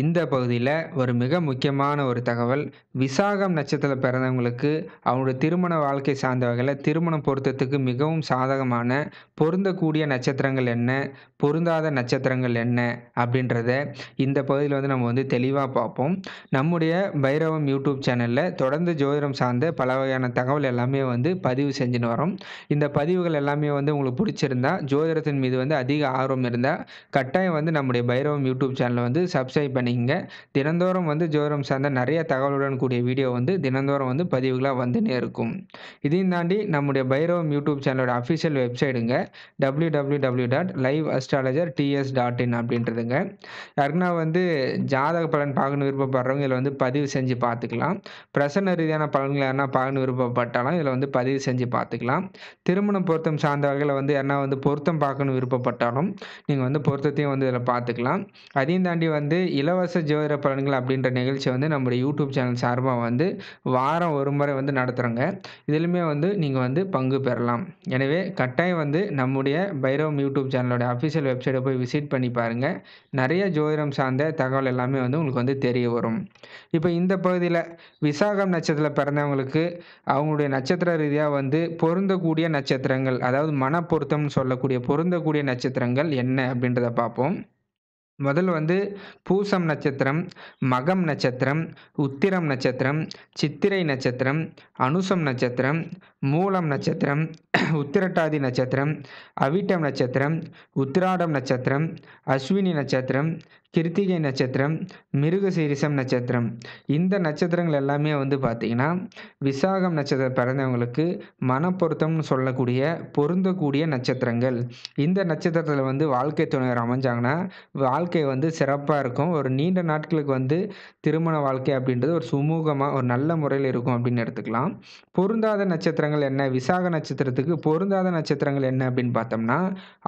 இந்த பகுதியில் ஒரு மிக முக்கியமான ஒரு தகவல் விசாகம் நட்சத்திரத்தில் பிறந்தவங்களுக்கு அவங்களுடைய திருமண வாழ்க்கை சார்ந்த வகையில் திருமணம் பொருத்தத்துக்கு மிகவும் சாதகமான பொருந்தக்கூடிய நட்சத்திரங்கள் என்ன பொருந்தாத நட்சத்திரங்கள் என்ன அப்படின்றத இந்த பகுதியில் வந்து நம்ம வந்து தெளிவாக பார்ப்போம் நம்முடைய பைரவம் யூடியூப் சேனலில் தொடர்ந்து ஜோதிடம் சார்ந்த பல வகையான தகவல் எல்லாமே வந்து பதிவு செஞ்சுன்னு வரோம் இந்த பதிவுகள் எல்லாமே வந்து உங்களுக்கு பிடிச்சிருந்தா ஜோதிடத்தின் மீது வந்து அதிக ஆர்வம் இருந்தால் கட்டாயம் வந்து நம்முடைய பைரவம் யூடியூப் சேனலை வந்து சப்ஸ்கிரைப் இப்போ நீங்கள் தினந்தோறும் வந்து ஜோரம் சார்ந்த நிறைய தகவலுடன் கூடிய வீடியோ வந்து தினந்தோறும் வந்து பதிவுகளாக வந்துனே இருக்கும் இதையும் தாண்டி நம்முடைய பைரவம் யூடியூப் சேனலோட அஃபிஷியல் வெப்சைடுங்க W W W dot live astrologer TS dot in அப்படின்றதுங்க யாருக்குன்னா வந்து ஜாதக பலன் பார்க்கணும் விருப்பப்படுறவங்க இதில் வந்து பதிவு செஞ்சு பார்த்துக்கலாம் பிரசன்ன ரீதியான பலன்கள் யாருன்னா பார்க்கணும் விருப்பப்பட்டாலும் இதில் வந்து பதிவு செஞ்சு பார்த்துக்கலாம் திருமணம் பொருத்தம் சார்ந்த வகையில் வந்து யாருன்னா வந்து பொருத்தம் பார்க்கணும் விருப்பப்பட்டாலும் நீங்கள் வந்து பொருத்தத்தையும் வந்து இதில் பார்த்துக்கலாம் அதையும் தாண்டி வந்து இள இலவச ஜோதிட பலன்கள் அப்படின்ற நிகழ்ச்சி வந்து நம்ம யூடியூப் சேனல் சார்பாக வந்து வாரம் ஒரு முறை வந்து நடத்துகிறோங்க இதிலுமே வந்து நீங்கள் வந்து பங்கு பெறலாம் எனவே கட்டாயம் வந்து நம்முடைய பைரவம் யூடியூப் சேனலோட அஃபிஷியல் வெப்சைட்டை போய் விசிட் பண்ணி பாருங்கள் நிறைய ஜோதிடம் சார்ந்த தகவல் எல்லாமே வந்து உங்களுக்கு வந்து தெரிய வரும் இப்போ இந்த பகுதியில் விசாகம் நட்சத்திரத்தில் பிறந்தவங்களுக்கு அவங்களுடைய நட்சத்திர ரீதியாக வந்து பொருந்தக்கூடிய நட்சத்திரங்கள் அதாவது மன பொருத்தம்னு சொல்லக்கூடிய பொருந்தக்கூடிய நட்சத்திரங்கள் என்ன அப்படின்றத பார்ப்போம் முதல் வந்து பூசம் நட்சத்திரம் மகம் நட்சத்திரம் உத்திரம் நட்சத்திரம் சித்திரை நட்சத்திரம் அனுசம் நட்சத்திரம் மூலம் நட்சத்திரம் உத்திரட்டாதி நட்சத்திரம் அவிட்டம் நட்சத்திரம் உத்திராடம் நட்சத்திரம் அஸ்வினி நட்சத்திரம் கிருத்திகை நட்சத்திரம் மிருகசீரிசம் நட்சத்திரம் இந்த நட்சத்திரங்கள் எல்லாமே வந்து பார்த்திங்கன்னா விசாகம் நட்சத்திரம் பிறந்தவங்களுக்கு மனப்பொருத்தம்னு சொல்லக்கூடிய பொருந்தக்கூடிய நட்சத்திரங்கள் இந்த நட்சத்திரத்தில் வந்து வாழ்க்கை துணையர் அமைஞ்சாங்கன்னா வாழ்க்கை வந்து சிறப்பாக இருக்கும் ஒரு நீண்ட நாட்களுக்கு வந்து திருமண வாழ்க்கை அப்படின்றது ஒரு சுமூகமாக ஒரு நல்ல முறையில் இருக்கும் அப்படின்னு எடுத்துக்கலாம் பொருந்தாத நட்சத்திரங்கள் என்ன விசாக நட்சத்திரத்துக்கு நட்சத்திரத்துக்கு பொருந்தாத நட்சத்திரங்கள் என்ன அப்படின்னு பார்த்தோம்னா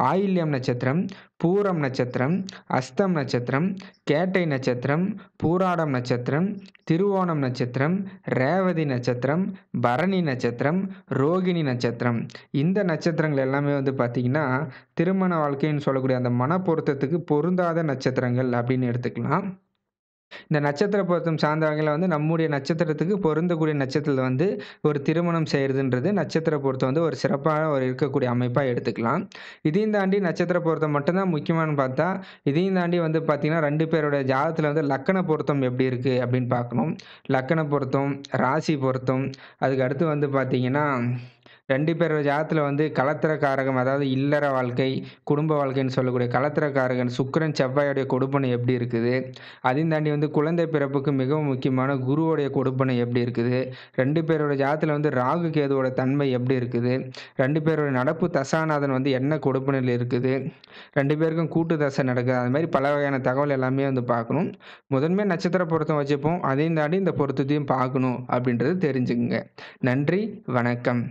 ஆயில்யம் நட்சத்திரம் பூரம் நட்சத்திரம் அஸ்தம் நட்சத்திரம் கேட்டை நட்சத்திரம் பூராடம் நட்சத்திரம் திருவோணம் நட்சத்திரம் ரேவதி நட்சத்திரம் பரணி நட்சத்திரம் ரோகிணி நட்சத்திரம் இந்த நட்சத்திரங்கள் எல்லாமே வந்து பார்த்திங்கன்னா திருமண வாழ்க்கைன்னு சொல்லக்கூடிய அந்த மன பொருத்தத்துக்கு பொருந்தாத நட்சத்திரங்கள் அப்படின்னு எடுத்துக்கலாம் இந்த நட்சத்திர பொருத்தம் சார்ந்த வந்து நம்முடைய நட்சத்திரத்துக்கு பொருந்தக்கூடிய நட்சத்திரத்தில் வந்து ஒரு திருமணம் செய்கிறதுன்றது நட்சத்திர பொருத்தம் வந்து ஒரு சிறப்பாக ஒரு இருக்கக்கூடிய அமைப்பாக எடுத்துக்கலாம். இதையும் தாண்டி நட்சத்திர பொருத்தம் மட்டும்தான் முக்கியமானு முக்கியமான்னு பார்த்தா, இதையும் தாண்டி வந்து பார்த்திங்கன்னா ரெண்டு பேருடைய ஜாதத்தில் வந்து லக்கண பொருத்தம் எப்படி இருக்குது அப்படின்னு பார்க்கணும். லக்கண பொருத்தம், ராசி பொருத்தம், அதுக்கு அடுத்து வந்து பார்த்திங்கன்னா ரெண்டு பேர் ஜாதத்தில் வந்து கலத்திரக்காரகம் அதாவது இல்லற வாழ்க்கை குடும்ப வாழ்க்கைன்னு சொல்லக்கூடிய கலத்திரக்காரகன் சுக்கரன் செவ்வாயோடைய கொடுப்பனை எப்படி இருக்குது அதையும் தாண்டி வந்து குழந்தை பிறப்புக்கு மிகவும் முக்கியமான குருவோடைய கொடுப்பனை எப்படி இருக்குது ரெண்டு பேரோட ஜாதத்தில் வந்து ராகு கேதுவோட தன்மை எப்படி இருக்குது ரெண்டு பேரோட நடப்பு தசாநாதன் வந்து என்ன கொடுப்பனையில் இருக்குது ரெண்டு பேருக்கும் கூட்டு தசை நடக்குது அது மாதிரி பல வகையான தகவல் எல்லாமே வந்து பார்க்கணும் முதன்மை நட்சத்திர பொருத்தம் வச்சுப்போம் அதையும் தாண்டி இந்த பொருத்தத்தையும் பார்க்கணும் அப்படின்றது தெரிஞ்சுக்குங்க நன்றி வணக்கம்